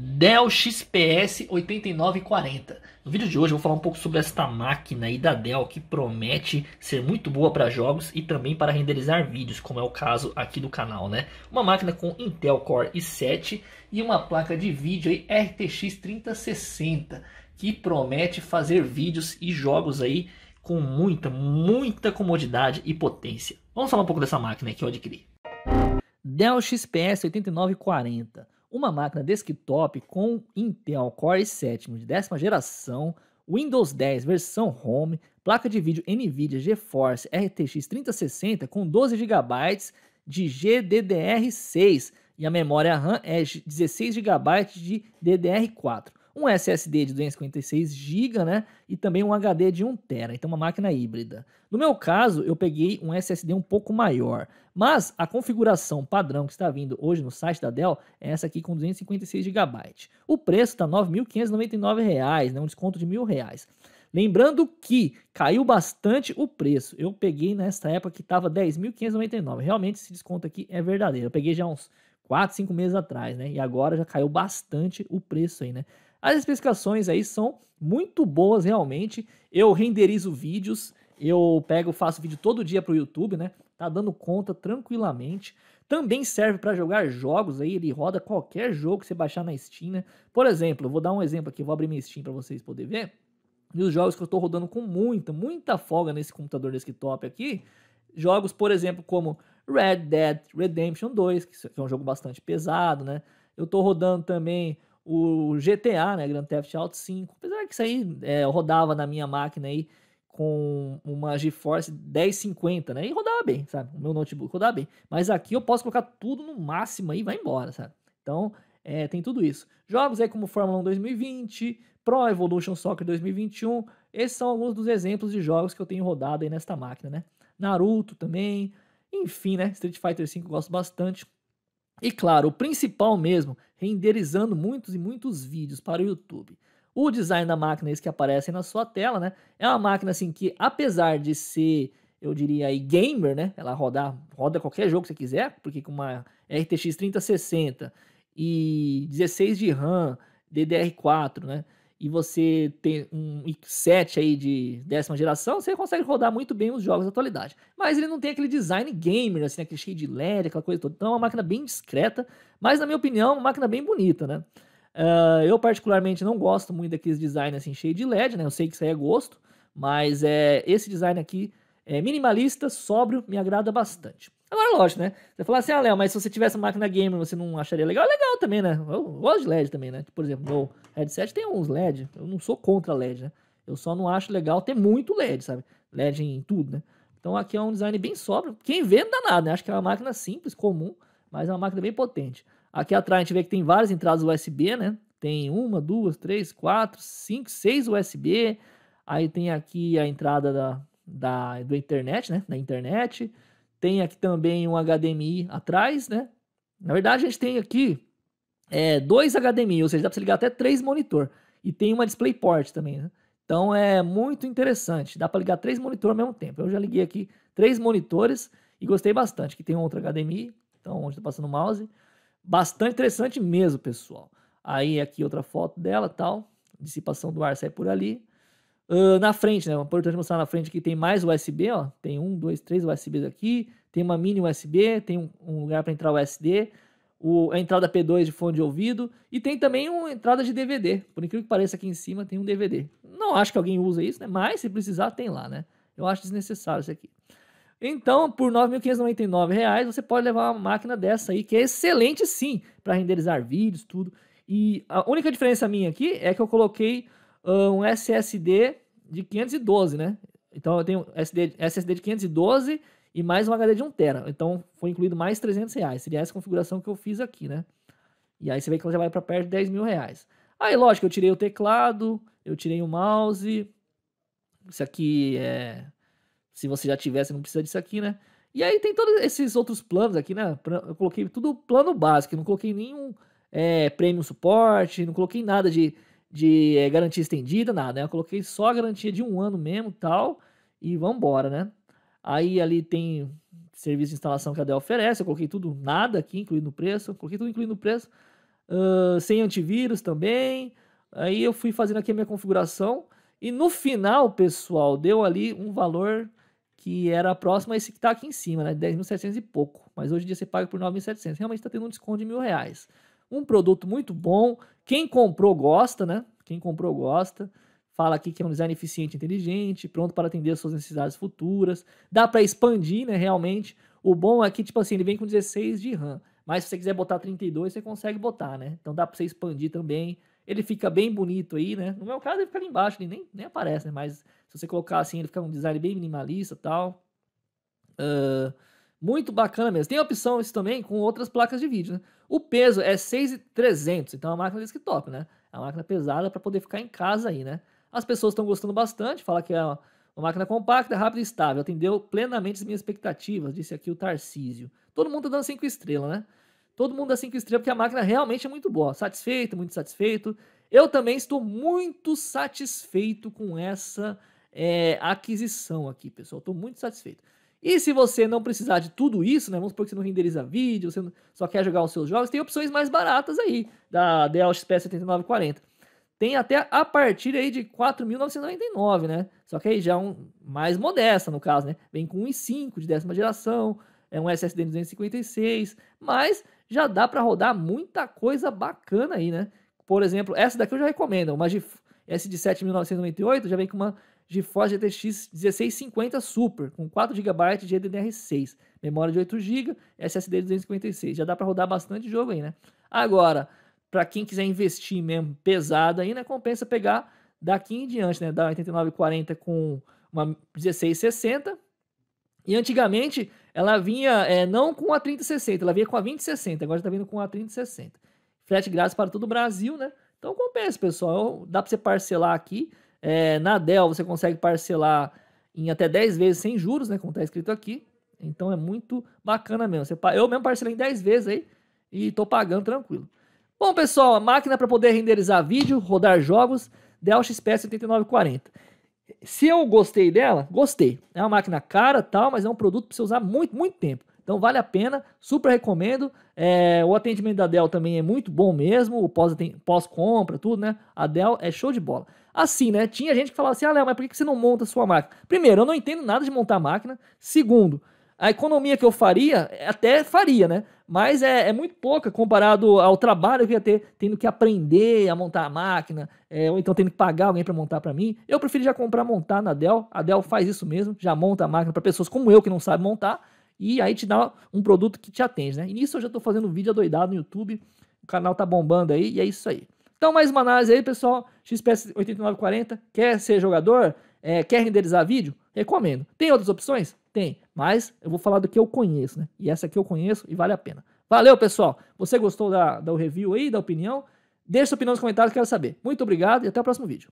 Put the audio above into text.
Dell XPS 8940. No vídeo de hoje eu vou falar um pouco sobre esta máquina aí da Dell que promete ser muito boa para jogos e também para renderizar vídeos, como é o caso aqui do canal, né? Uma máquina com Intel Core i7 e uma placa de vídeo aí RTX 3060, que promete fazer vídeos e jogos aí com muita, muita comodidade e potência. Vamos falar um pouco dessa máquina que eu adquiri. Dell XPS 8940 uma máquina desktop com Intel Core 7 de décima geração, Windows 10 versão Home, placa de vídeo NVIDIA GeForce RTX 3060 com 12 GB de GDDR6 e a memória RAM é 16 GB de DDR4 um SSD de 256 GB, né? E também um HD de 1 TB, então uma máquina híbrida. No meu caso, eu peguei um SSD um pouco maior, mas a configuração padrão que está vindo hoje no site da Dell é essa aqui com 256 GB. O preço está R$ 9.599, né? Um desconto de R$ reais. Lembrando que caiu bastante o preço. Eu peguei nessa época que estava 10.599. Realmente esse desconto aqui é verdadeiro. Eu peguei já uns 4, 5 meses atrás, né? E agora já caiu bastante o preço aí, né? As especificações aí são muito boas realmente. Eu renderizo vídeos, eu pego, faço vídeo todo dia para o YouTube, né? Tá dando conta tranquilamente. Também serve para jogar jogos aí, ele roda qualquer jogo que você baixar na Steam, né? Por exemplo, vou dar um exemplo aqui, vou abrir minha Steam para vocês poderem ver. E os jogos que eu estou rodando com muita, muita folga nesse computador desktop aqui, jogos, por exemplo, como Red Dead Redemption 2, que é um jogo bastante pesado, né? Eu estou rodando também o GTA, né, Grand Theft Auto 5. Apesar que isso aí é, rodava na minha máquina aí com uma GeForce 1050, né? E rodava bem, sabe? O meu notebook rodava bem. Mas aqui eu posso colocar tudo no máximo aí e vai embora, sabe? Então, é, tem tudo isso. Jogos aí como Fórmula 1 2020, Pro Evolution Soccer 2021, esses são alguns dos exemplos de jogos que eu tenho rodado aí nesta máquina, né? Naruto também, enfim, né? Street Fighter 5 eu gosto bastante. E claro, o principal mesmo, renderizando muitos e muitos vídeos para o YouTube. O design da máquina, esse que aparece na sua tela, né? É uma máquina assim que, apesar de ser, eu diria aí, gamer, né? Ela roda roda qualquer jogo que você quiser, porque com uma RTX 3060 e 16 de RAM, DDR4, né? e você tem um i7 aí de décima geração, você consegue rodar muito bem os jogos da atualidade. Mas ele não tem aquele design gamer, assim, né, aquele cheio de LED, aquela coisa toda. Então é uma máquina bem discreta, mas na minha opinião, uma máquina bem bonita, né? Uh, eu particularmente não gosto muito daqueles design assim cheio de LED, né? Eu sei que isso aí é gosto, mas é esse design aqui é minimalista, sóbrio, me agrada bastante. Agora, lógico, né? Você falar assim, ah, Léo, mas se você tivesse uma máquina gamer, você não acharia legal? É legal também, né? Eu gosto de LED também, né? Por exemplo, meu headset tem uns LED. Eu não sou contra LED, né? Eu só não acho legal ter muito LED, sabe? LED em tudo, né? Então aqui é um design bem sóbrio. Quem vê não dá nada, né? Acho que é uma máquina simples, comum, mas é uma máquina bem potente. Aqui atrás a gente vê que tem várias entradas USB, né? Tem uma, duas, três, quatro, cinco, seis USB. Aí tem aqui a entrada da, da, do internet, né? Da internet. Tem aqui também um HDMI atrás, né? Na verdade, a gente tem aqui é, dois HDMI, ou seja, dá para ligar até três monitor. E tem uma DisplayPort também, né? Então é muito interessante. Dá para ligar três monitores ao mesmo tempo. Eu já liguei aqui três monitores e gostei bastante. Que tem outro HDMI, então onde está passando o mouse. Bastante interessante mesmo, pessoal. Aí aqui outra foto dela, tal. Dissipação do ar sai por ali. Uh, na frente, né? É importante mostrar na frente que tem mais USB, ó. Tem um, dois, três USBs aqui. Tem uma mini USB, tem um, um lugar para entrar SD, o, a entrada P2 de fone de ouvido e tem também uma entrada de DVD. Por incrível que pareça, aqui em cima tem um DVD. Não acho que alguém usa isso, né? Mas se precisar, tem lá, né? Eu acho desnecessário isso aqui. Então, por R$ 9.599, você pode levar uma máquina dessa aí, que é excelente sim, para renderizar vídeos, tudo. E a única diferença minha aqui é que eu coloquei ah, um SSD de 512, né? Então eu tenho SD, SSD de 512 e mais um HD de 1 tera. Então foi incluído mais 300 reais. Seria essa configuração que eu fiz aqui, né? E aí você vê que ela já vai para perto de 10 mil reais. Aí, lógico, eu tirei o teclado, eu tirei o mouse. Isso aqui é. Se você já tivesse, não precisa disso aqui, né? E aí tem todos esses outros planos aqui, né? Eu coloquei tudo plano básico, não coloquei nenhum é, premium suporte, não coloquei nada de de é, garantia estendida, nada. Né? Eu coloquei só a garantia de um ano mesmo tal. E vambora, né? Aí ali tem serviço de instalação que a Dell oferece. Eu coloquei tudo, nada aqui, incluído no preço. coloquei tudo incluído no preço. Uh, sem antivírus também. Aí eu fui fazendo aqui a minha configuração. E no final, pessoal, deu ali um valor que era próximo a esse que está aqui em cima, né? 10.700 e pouco. Mas hoje em dia você paga por 9.700. Realmente está tendo um desconto de mil reais. Um produto muito bom. Quem comprou gosta, né? Quem comprou gosta. Fala aqui que é um design eficiente inteligente, pronto para atender as suas necessidades futuras. Dá para expandir, né? Realmente. O bom é que, tipo assim, ele vem com 16 de RAM. Mas se você quiser botar 32, você consegue botar, né? Então dá para você expandir também. Ele fica bem bonito aí, né? No meu caso, ele fica ali embaixo, ele nem, nem aparece, né? Mas se você colocar assim, ele fica um design bem minimalista tal. Uh, muito bacana mesmo. Tem opção isso também com outras placas de vídeo, né? O peso é 6,300, então é uma máquina desktop, né? É uma máquina pesada para poder ficar em casa aí, né? As pessoas estão gostando bastante, fala que é uma, uma máquina compacta, é rápida e estável, atendeu plenamente as minhas expectativas, disse aqui o Tarcísio. Todo mundo tá dando 5 estrelas, né? Todo mundo dá 5 estrelas porque a máquina realmente é muito boa. Satisfeito, muito satisfeito. Eu também estou muito satisfeito com essa é, aquisição aqui, pessoal. Estou muito satisfeito. E se você não precisar de tudo isso, né? Vamos supor que você não renderiza vídeo, você só quer jogar os seus jogos, tem opções mais baratas aí da Dell XPS 7940. Tem até a partir aí de 4.999, né? Só que aí já é um mais modesta no caso, né? Vem com 1.5 de décima geração, é um SSD 256, mas já dá para rodar muita coisa bacana aí, né? Por exemplo, essa daqui eu já recomendo, uma de S de 7.998 já vem com uma GeForce GTX 1650 Super, com 4 GB de DDR6, memória de 8 GB, SSD de 256. Já dá para rodar bastante jogo aí, né? Agora, para quem quiser investir mesmo pesado aí né, compensa pegar daqui em diante, né? Da 8940 com uma 1660. E antigamente ela vinha é, não com a 3060, ela vinha com a 2060, agora está vindo com a 3060. Frete grátis para todo o Brasil, né? Então compensa, pessoal. Dá para você parcelar aqui. É, na Dell você consegue parcelar em até 10 vezes sem juros, né? Como está escrito aqui. Então é muito bacana mesmo. Você, eu mesmo parcelei em 10 vezes aí e estou pagando tranquilo. Bom, pessoal, a máquina para poder renderizar vídeo, rodar jogos, Dell XPS 7940. Se eu gostei dela, gostei. É uma máquina cara tal, mas é um produto para você usar muito, muito tempo. Então vale a pena, super recomendo. É, o atendimento da Dell também é muito bom mesmo, o pós-compra, pós tudo, né? A Dell é show de bola. Assim, né? Tinha gente que falava assim: ah, Léo, mas por que você não monta a sua máquina? Primeiro, eu não entendo nada de montar máquina. Segundo, a economia que eu faria, é, até faria, né? Mas é, é, muito pouca comparado ao trabalho que eu ia ter, tendo que aprender a montar a máquina, é, ou então tendo que pagar alguém para montar para mim. Eu prefiro já comprar montar na Dell. A Dell faz isso mesmo, já monta a máquina para pessoas como eu que não sabe montar e aí te dá um produto que te atende, né? E nisso eu já estou fazendo vídeo adoidado no YouTube, o canal tá bombando aí e é isso aí. Então, mais uma análise aí, pessoal. XPS 8940, quer ser jogador? É, quer renderizar vídeo? Recomendo. Tem outras opções? Tem, mas eu vou falar do que eu conheço, né? E essa aqui eu conheço e vale a pena. Valeu, pessoal. Você gostou da, do review aí, da opinião? Deixa sua opinião nos comentários, quero saber. Muito obrigado e até o próximo vídeo.